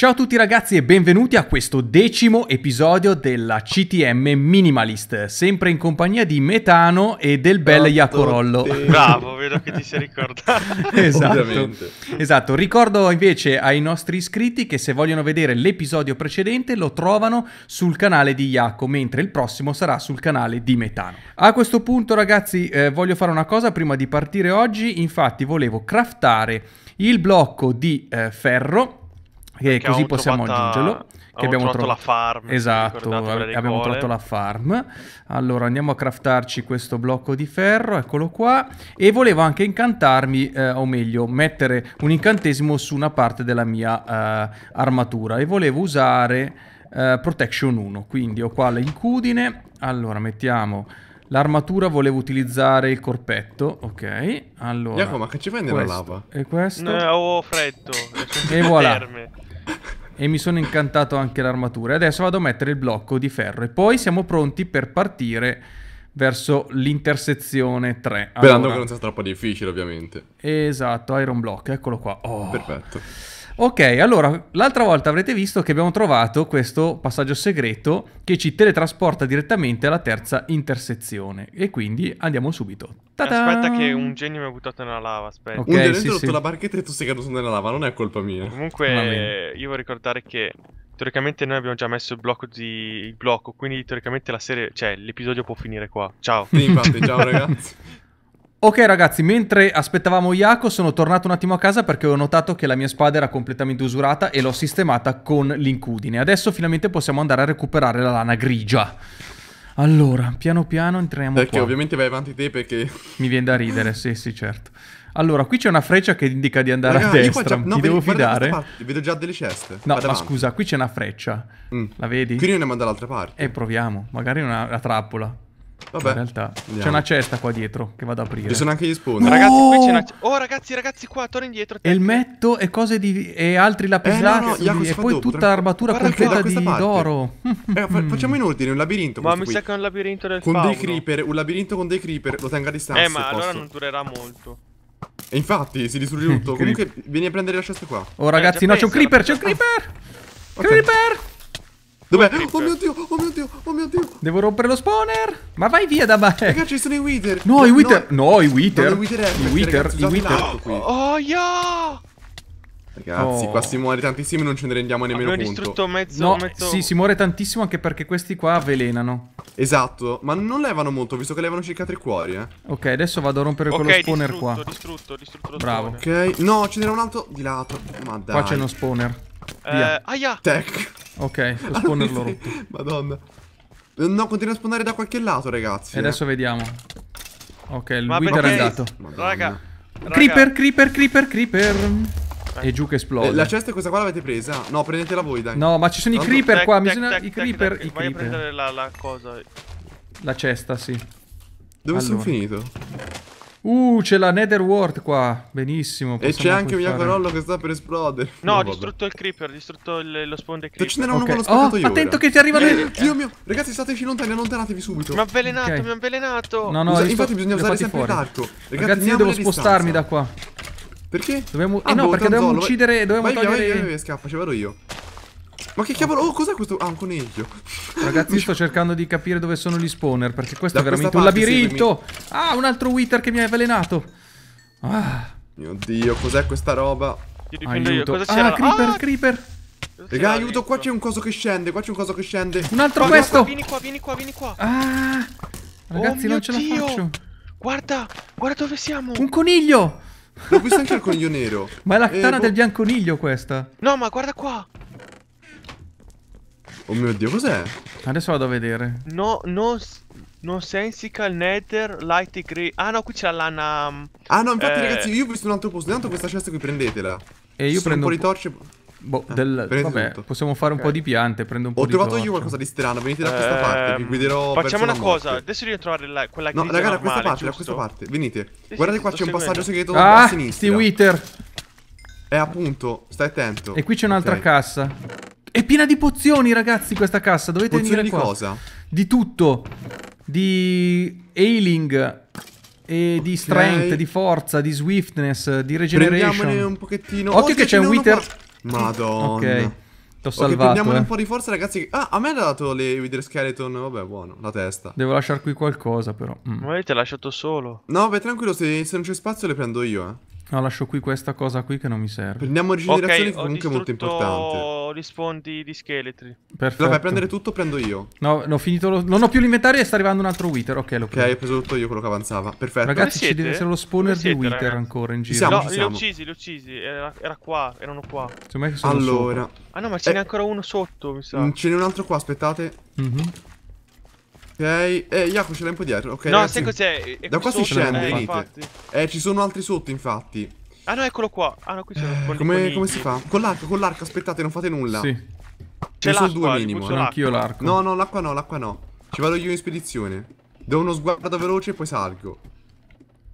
Ciao a tutti ragazzi e benvenuti a questo decimo episodio della CTM Minimalist, sempre in compagnia di Metano e del bel oh, Iacorollo. Bravo, vedo che ti sei ricordato. esatto. esatto. ricordo invece ai nostri iscritti che se vogliono vedere l'episodio precedente lo trovano sul canale di Iaco, mentre il prossimo sarà sul canale di Metano. A questo punto ragazzi eh, voglio fare una cosa prima di partire oggi, infatti volevo craftare il blocco di eh, ferro che Perché così possiamo trovata, aggiungerlo. Che abbiamo trovato la farm. Esatto, abbiamo gole. trovato la farm. Allora andiamo a craftarci questo blocco di ferro, eccolo qua. E volevo anche incantarmi, eh, o meglio, mettere un incantesimo su una parte della mia eh, armatura. E volevo usare eh, Protection 1. Quindi ho qua l'incudine. Allora mettiamo... L'armatura volevo utilizzare il corpetto, ok. Allora. Jacopo, ma che ci fai nella questo, lava? E questo? No, eh, ho freddo. e voilà. Terme e mi sono incantato anche l'armatura. Adesso vado a mettere il blocco di ferro e poi siamo pronti per partire verso l'intersezione 3. Sperando allora... che non sia troppo difficile ovviamente. Esatto, iron block, eccolo qua. Oh. Perfetto. Ok, allora, l'altra volta avrete visto che abbiamo trovato questo passaggio segreto che ci teletrasporta direttamente alla terza intersezione. E quindi andiamo subito. Ta-da! Aspetta che un genio mi ha buttato nella lava, aspetta. Okay, un genio sì, ha rotto sì. la barchetta e tu sei caduto nella lava, non è colpa mia. Comunque, io vorrei ricordare che teoricamente noi abbiamo già messo il blocco di... il blocco, quindi teoricamente la serie, cioè l'episodio può finire qua. Ciao. Sì, infatti, ciao ragazzi. Ok ragazzi, mentre aspettavamo Iaco sono tornato un attimo a casa perché ho notato che la mia spada era completamente usurata e l'ho sistemata con l'incudine. Adesso finalmente possiamo andare a recuperare la lana grigia. Allora, piano piano entriamo perché qua. ovviamente vai avanti te perché... Mi viene da ridere, sì sì certo. Allora, qui c'è una freccia che indica di andare Ragazzi, a destra. No, Ti devo fidare. Vedo già delle ceste. No, ma scusa, qui c'è una freccia. Mm. La vedi? Quindi andiamo dall'altra parte. E eh, proviamo. Magari è una, una trappola. Vabbè. In realtà c'è una cesta qua dietro che vado ad aprire. Ci sono anche gli spawn. No! Ragazzi, qui c'è una Oh, ragazzi, ragazzi, qua, torna indietro. E il metto e cose di e altri lapislazzi eh, no, no, e poi dopo, tutta l'armatura completa di d'oro. eh, fa mm. facciamo in ordine un labirinto Ma mi qui. sa che è un labirinto del Con fauno. dei creeper, un labirinto con dei creeper, lo tengo a distanza. Eh, ma allora non durerà molto. E infatti si distrugge tutto. Comunque vieni a prendere la cesta qua. Oh, ragazzi, eh, no, c'è un creeper, c'è un creeper. Creeper! Dov'è? Oh mio dio, oh mio dio, oh mio dio. Devo rompere lo spawner. Ma vai via da me. Ragazzi, ci sono i wither. No, no i wither. No, i wither. No, i wither. I wither. I wither. Oh, yeah. Ragazzi, oh. qua si muore tantissimo e non ce ne rendiamo nemmeno Abbiamo conto. distrutto mezzo, no, mezzo... sì, si muore tantissimo anche perché questi qua avvelenano. Esatto, ma non levano molto, visto che levano circa tre cuori, eh. Ok, adesso vado a rompere okay, quello spawner distrutto, qua. distrutto, distrutto Bravo. Spawner. Ok, no, ce n'era un altro di lato. Ma dai. Qua c'è uno spawner. Eh, via. aia! Tech. Ok, lo spawner loro. Madonna. No, continua a spawnare da qualche lato, ragazzi. E eh. adesso vediamo. Ok, il Ma wither è andato. Raga, Creeper, creeper, creeper, creeper. E giù che esplode. Eh, la cesta è questa qua l'avete presa? No, prendetela voi, dai. No, ma ci sono Tanto... i creeper tec, qua. Tec, bisogna tec, i creeper. Tec, i creeper. Vai a prendere la, la cosa. La cesta, sì. Dove allora. sono finito? Uh, c'è la Nether World qua. Benissimo. E c'è anche un Iacorollo che sta per esplodere. No, ho distrutto il creeper, ho distrutto il, lo spawn del creeper. Ce n'era uno okay. uno oh, io. Attento ora. che ti arriva Eh, eh. Dio mio, ragazzi, stateci lontani, allontanatevi subito. Mi ha avvelenato, okay. mi ha avvelenato. No, no, Usa, infatti bisogna usare sempre fuori. l'arco. Ragazzi, ragazzi io devo spostarmi da qua. Perché? Dobbiamo... Ah, eh no, boh, perché dobbiamo uccidere. Dobbiamo vai, togliere. Vai, vai, vai, scappa, ce vado io. Ma che cavolo? Oh, cos'è questo? Ah, un coniglio. Ragazzi, sto cercando di capire dove sono gli spawner. Perché questo da è veramente un labirinto. Seguimi. Ah, un altro Wither che mi ha avvelenato. Ah. Mio Dio, cos'è questa roba? Io dipendo io. Cosa ah, Creeper, ah! Creeper. Raga, aiuto, qua c'è un coso che scende, qua c'è un coso che scende. Un altro Guarda, questo. vieni qua, vieni qua, vieni qua. Ah! Ragazzi, oh non ce Dio. la faccio. Guarda, guarda dove siamo. Un coniglio. L'ho visto anche il coniglio nero. Ma è la eh, tana eh, del bianconiglio questa. No, ma guarda qua. Oh mio Dio, cos'è? Adesso vado a vedere. No, non... Non sensical, nether, light grey. Ah no, qui c'è la lana. Um, ah no, infatti, eh... ragazzi, io ho visto un altro posto. Intanto questa cesta qui prendetela. E io Ci prendo un po' di torce. Boh, eh, del... vabbè, tutto. possiamo fare okay. un po' di piante, prendo un po' ho di Ho trovato torce. io qualcosa di strano, venite da questa eh... parte, vi guiderò Facciamo una cosa, adesso devo trovare la, quella grigia No, raga, da questa parte, da questa parte, venite. Sì, Guardate sì, qua, c'è un passaggio segreto ah, a sinistra. Ah, Wither! E appunto, stai attento. E qui c'è un'altra okay. cassa. È piena di pozioni, ragazzi, questa cassa, dovete pozioni venire qua. di cosa? Di tutto di ailing e di strength, okay. di forza, di swiftness, di regeneration. Prendiamone un pochettino. Occhio oh, che c'è un wither. Madonna. Ok. T'ho salvato. Okay, prendiamone eh. un po' di forza, ragazzi. Ah, a me ha dato le Wither Skeleton. Vabbè, buono. La testa. Devo lasciare qui qualcosa, però. Mm. Ma avete lasciato solo. No, beh, tranquillo. Se, se non c'è spazio, le prendo io, eh. No, lascio qui questa cosa qui che non mi serve. Prendiamo rigenerazione okay, comunque è molto importante. rispondi di scheletri. Perfetto. Vabbè, prendere tutto prendo io. No, ho finito lo... Non ho più l'inventario e sta arrivando un altro Wither. Ok, lo preso. Ok, ho preso tutto io quello che avanzava. Perfetto. Ragazzi, ci deve essere lo spawner siete, di Wither ragazzi? ancora in giro. Siamo, no, li ho uccisi, li ho uccisi. Era, era qua, erano qua. Secondo me che sono Allora. Sopra. Ah no, ma ce n'è eh. ancora uno sotto, mi sa. Mm, ce n'è un altro qua, aspettate. Mhm. Mm eh, Yaku ce l'hai un po' dietro. Ok. No, ragazzi, sai cos'è? Da qua si scende, eh, venite. Eh, ci sono altri sotto, infatti. Ah no, eccolo qua. Ah no, qui c'è un eh, come, come si fa? Con l'arco, con l'arco, aspettate, non fate nulla. Sì. C'è solo due minimo. No, anch'io l'arco. No, no, l'acqua no, l'acqua no. Ci vado io in spedizione. Do uno sguardo veloce e poi salgo.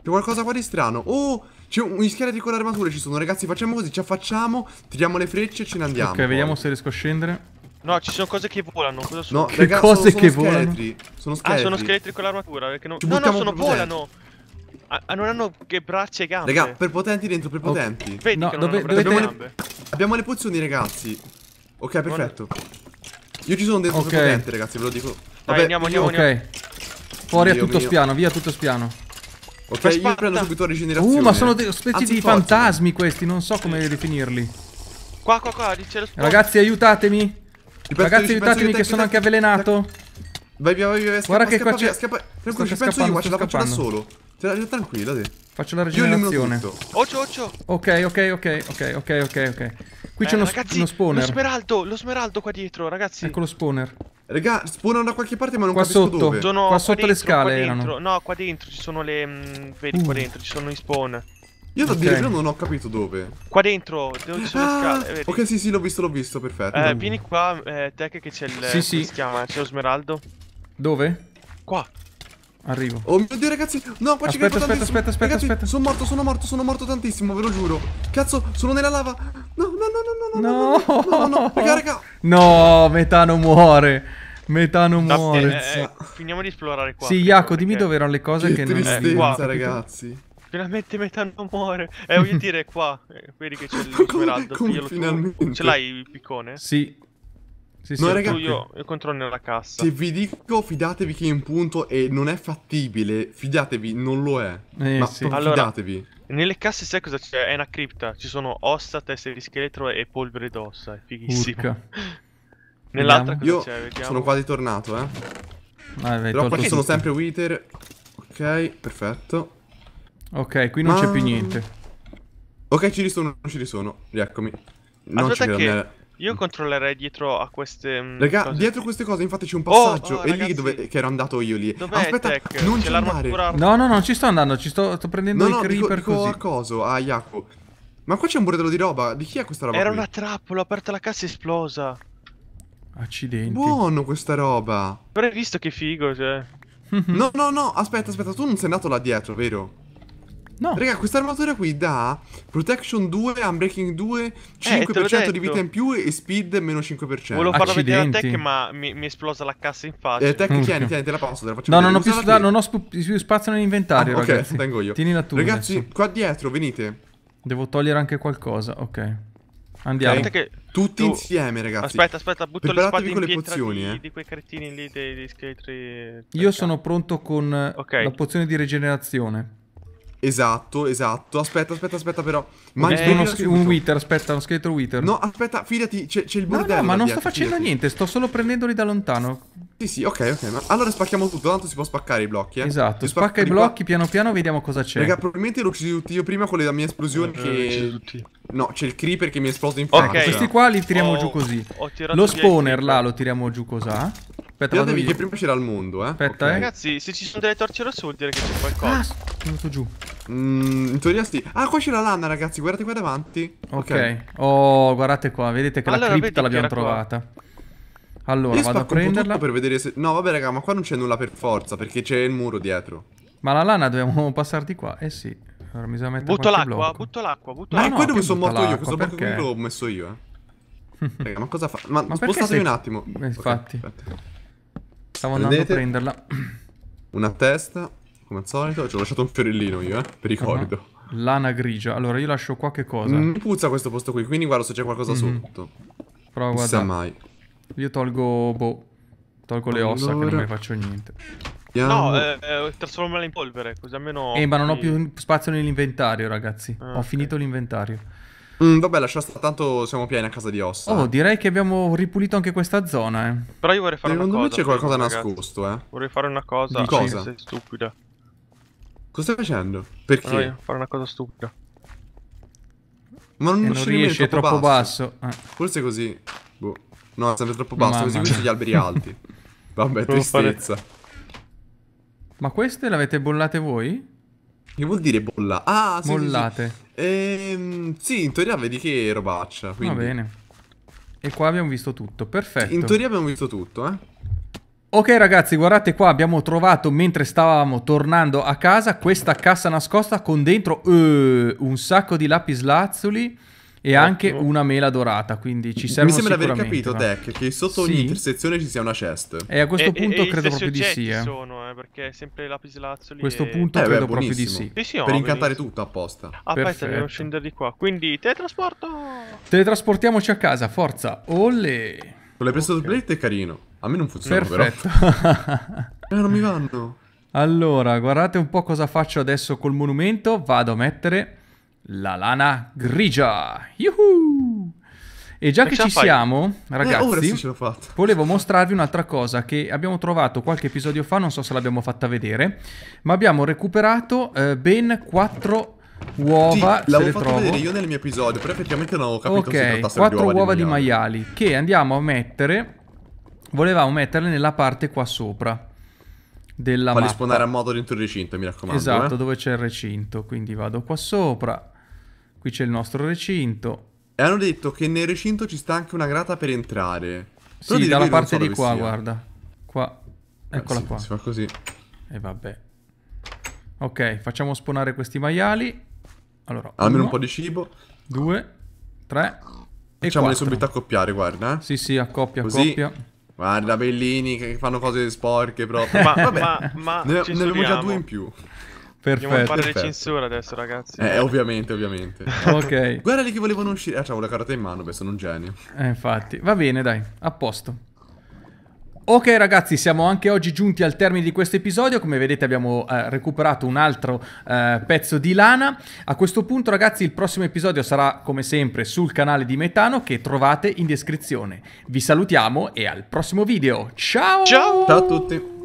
C'è qualcosa qua di strano. Oh, c'è un scheletro con l'armatura ci sono, ragazzi. Facciamo così, ci affacciamo, tiriamo le frecce e ce ne andiamo. Ok, poi. vediamo se riesco a scendere. No, ci sono cose che volano. Cosa sono? No, che ragazzi, cose sono, che scheletri. volano? Sono scheletri. Ah, sono scheletri con l'armatura. non... no, no, sono volano. Ah, ah, non hanno che braccia e gambe. Raga, per potenti dentro, per potenti. Okay. Vedi no, che dove, dovete... abbiamo, le... abbiamo le pozioni, ragazzi. Ok, perfetto. Io ci sono dentro okay. potente, ragazzi, ve lo dico. Vabbè, Dai, andiamo, andiamo, Ok. Andiamo. Fuori Dio a tutto mio. spiano, via a tutto spiano. Ok, Aspetta. io prendo subito la uh, rigenerazione. Uh, ma sono specie Anzi, di fantasmi questi, non so come definirli. Qua, qua, qua, c'è lo spazio. Ragazzi, aiutatemi. Ragazzi, aiutatemi che sono anche avvelenato. Vai via, vai via, Guarda che qua c'è... Tranquillo, ci penso io, ma ce la faccio da solo. Cioè, Tranquilla, te. Faccio la regenerazione. Occio, occio. Ok, ok, ok, ok, ok, ok, ok. Qui c'è eh, uno, uno spawner. Lo smeraldo, lo smeraldo qua dietro, ragazzi. Ecco lo spawner. Raga, spawnano da qualche parte ma non qua capisco sotto. dove. Sono qua sotto qua sotto le scale qua erano. No, qua dentro ci sono le... Mh, mm, vedi, uh. qua dentro ci sono i spawn. Io okay. da dire, però non ho capito dove. Qua dentro, dove ci sono ah, scale. Vedi? Ok, sì, sì, l'ho visto, l'ho visto, perfetto. Eh, vieni qua, eh, te che c'è il. Sì, sì. si chiama? C'è lo smeraldo. Dove? Qua. Arrivo. Oh mio dio, ragazzi. No, qua aspetta, c'è aspetta, aspetta, aspetta, ragazzi, aspetta. Sono morto, sono morto, sono morto tantissimo, ve lo giuro. Cazzo, sono nella lava. No, no, no, no, no. No, no, no, no, no. Raga, raga. No, Metano muore. Metano muore. Eh, eh, finiamo di esplorare qua. Sì, Jaco, dimmi dove erano le cose che, che non... Che tristezza, eh, ragazzi. Finalmente non muore. Eh, voglio dire, qua, eh, vedi che c'è il smeraldo. Finalmente. Ce l'hai il piccone? Sì. Sì, sì, no, raga, io, io controllo nella cassa. Se vi dico fidatevi che è in punto e non è fattibile, fidatevi, non lo è. Eh, Ma sì. allora, fidatevi. Nelle casse sai cosa c'è? È una cripta. Ci sono ossa, teste di scheletro e polvere d'ossa. È fighissimo. Urca. Nell'altra cosa c'è? Vediamo. sono quasi tornato, eh. Ah, Però qua ci sono sempre Wither. Ok, perfetto. Ok, qui non Ma... c'è più niente. Ok, ci risono, ci risono. Rieccomi. Non c'è che... Mia... Io controllerei dietro a queste... Mh, mm, Raga, cose. dietro queste cose, infatti c'è un oh, passaggio. Oh, oh, è ragazzi. lì dove, che ero andato io lì. Dov'è Aspetta, tech? non c'è andare. No, no, no, ci sto andando, ci sto, sto prendendo no, i no, creeper dico, così. No, coso, a Iaco. Ma qua c'è un bordello di roba, di chi è questa roba Era qui? una trappola, ho aperto la cassa e esplosa. Accidenti. Buono questa roba. Però hai visto che figo, cioè. no, no, no, aspetta, aspetta, tu non sei andato là dietro, vero? No. Raga, questa armatura qui dà Protection 2, Unbreaking 2, 5% eh, di vita in più e Speed meno 5%. Volevo farlo vedere la tech, ma mi, mi è esplosa la cassa in faccia. Eh, tech, okay. tieni, tieni, te la posso, te la faccio no, vedere. Non ho, più, sta, non ho sp più spazio nell'inventario, ah, Ok, ragazzi. tengo io. Tienila tu Ragazzi, adesso. qua dietro, venite. Devo togliere anche qualcosa, ok. Andiamo. Okay. Tutti tu... insieme, ragazzi. Aspetta, aspetta, butto le spade con le pozioni, di, eh. di quei cretini lì dei, dei scheletri. Io sono pronto con okay. la pozione di rigenerazione. Esatto, esatto. Aspetta, aspetta, aspetta, però. Ma okay, uno sch- un Wither, aspetta, uno scheletro Wither. No, aspetta, fidati, c'è, c'è il bordello. No, no, ma non sto facendo fidati. niente, sto solo prendendoli da lontano. Sì, sì, ok, ok. Ma allora spacchiamo tutto, tanto si può spaccare i blocchi, eh. Esatto, spacca i blocchi qua. piano piano, vediamo cosa c'è. Raga, probabilmente l'ho ucciso tutti io prima con la mia esplosione eh, che... No, c'è il creeper che mi è esploso in faccia. Ok. Questi qua li tiriamo oh, giù così. Lo spawner là lo tiriamo giù così. Aspetta, Guardatevi che prima c'era il mondo, eh. Aspetta, okay. eh. Ragazzi, se ci sono delle torce rosse vuol dire che c'è qualcosa. Ah, sono venuto giù. Mm, in teoria sì. Ah, qua c'è la lana, ragazzi. Guardate qua davanti. Ok. okay. Oh, guardate qua. Vedete che allora, la cripta l'abbiamo trovata. Qua. Allora, Io vado a prenderla. Per vedere se... No, vabbè, raga, ma qua non c'è nulla per forza, perché c'è il muro dietro. Ma la lana dobbiamo passare di qua? Eh sì. Allora mi sa mettere Butto l'acqua, butto l'acqua, butto l'acqua. Ma eh, è quello che sono morto io, questo blocco qui l'ho messo io, eh. raga, ma cosa fa? Ma, ma spostatemi sei... un attimo. Eh, infatti. Okay, Stavo Prendete. andando a prenderla. Una testa, come al solito. Ci ho lasciato un fiorellino io, eh, per ricordo. Ah, uh -huh. Lana grigia. Allora, io lascio qua che cosa? Mm, puzza questo posto qui, quindi guardo se c'è qualcosa mm -hmm. sotto. Prova guarda. Sa mai. Io tolgo, boh, tolgo allora... le ossa che non mi faccio niente. No, eh, eh, trasformarla in polvere, così almeno... Eh, ma non ho più spazio nell'inventario, ragazzi. Ah, ho okay. finito l'inventario. Mm, vabbè, lascia stare, tanto siamo pieni a casa di ossa. Oh, direi che abbiamo ripulito anche questa zona, eh. Però io vorrei fare e eh, una cosa. Secondo me c'è qualcosa ragazzi. nascosto, eh. Vorrei fare una cosa. Di cosa? Sei stupida. Cosa stai facendo? Perché? Vorrei fare una cosa stupida. Ma non, non riesce, è troppo, troppo basso. basso. Eh. Forse così. Boh. No, è sempre troppo basso, Mamma così questi gli alberi alti. Vabbè, tristezza. Fare... Ma queste le avete bollate voi? Che vuol dire bolla? Ah, sì, bollate. Sì, sì. Ehm, sì, in teoria vedi che robaccia. Quindi. Va bene. E qua abbiamo visto tutto, perfetto. In teoria abbiamo visto tutto, eh. Ok ragazzi, guardate qua, abbiamo trovato mentre stavamo tornando a casa questa cassa nascosta con dentro uh, un sacco di lapislazzuli e Ottimo. Ecco. anche una mela dorata, quindi ci serve Mi sembra di aver capito, va. Tech, che sotto ogni intersezione ci sia una chest. E a questo e, punto e, credo proprio di sì. Eh. sono, eh, perché è sempre lapislazzoli. A questo punto eh, credo beh, proprio di sì. sì, sì per incantare benissimo. tutto apposta. Ah, aspetta, devo scendere di qua. Quindi, teletrasporto! Teletrasportiamoci a casa, forza. Olè! Con le prestato okay. plate è carino. A me non funziona, Perfetto. eh, non mi vanno. Allora, guardate un po' cosa faccio adesso col monumento. Vado a mettere la lana grigia. Yuhu! E già e che ci fai? siamo, eh, ragazzi, eh, volevo mostrarvi un'altra cosa che abbiamo trovato qualche episodio fa, non so se l'abbiamo fatta vedere, ma abbiamo recuperato eh, ben quattro uova. Sì, l'avevo fatto trovo. vedere io nel mio episodio, però effettivamente non ho capito okay, se si trattasse 4 di uova, uova di, maiali. di maiali che andiamo a mettere, volevamo metterle nella parte qua sopra della Fali mappa. Fali spawnare a modo dentro il recinto, mi raccomando. Esatto, eh? dove c'è il recinto, quindi vado qua sopra Qui c'è il nostro recinto. E hanno detto che nel recinto ci sta anche una grata per entrare. Però sì, dalla parte so di qua, sia. guarda. Qua. Ah, Eccola eh, sì, qua. Si fa così. E vabbè. Ok, facciamo spawnare questi maiali. Allora, Almeno uno, un po' di cibo. Due, tre Facciamole subito accoppiare, guarda. Sì, sì, accoppia, Così. accoppia. Guarda, bellini che fanno cose sporche proprio. ma, vabbè, ma, ma ne, ne avevo già due in più. Perfetto. Andiamo fare le censure adesso, ragazzi. Eh, ovviamente, ovviamente. ok. Guarda lì che volevano uscire. Ah, c'avevo la carta in mano, beh, sono un genio. Eh, infatti. Va bene, dai, a posto. Ok ragazzi, siamo anche oggi giunti al termine di questo episodio, come vedete abbiamo eh, recuperato un altro eh, pezzo di lana. A questo punto ragazzi il prossimo episodio sarà come sempre sul canale di Metano che trovate in descrizione. Vi salutiamo e al prossimo video, ciao! Ciao, ciao a tutti!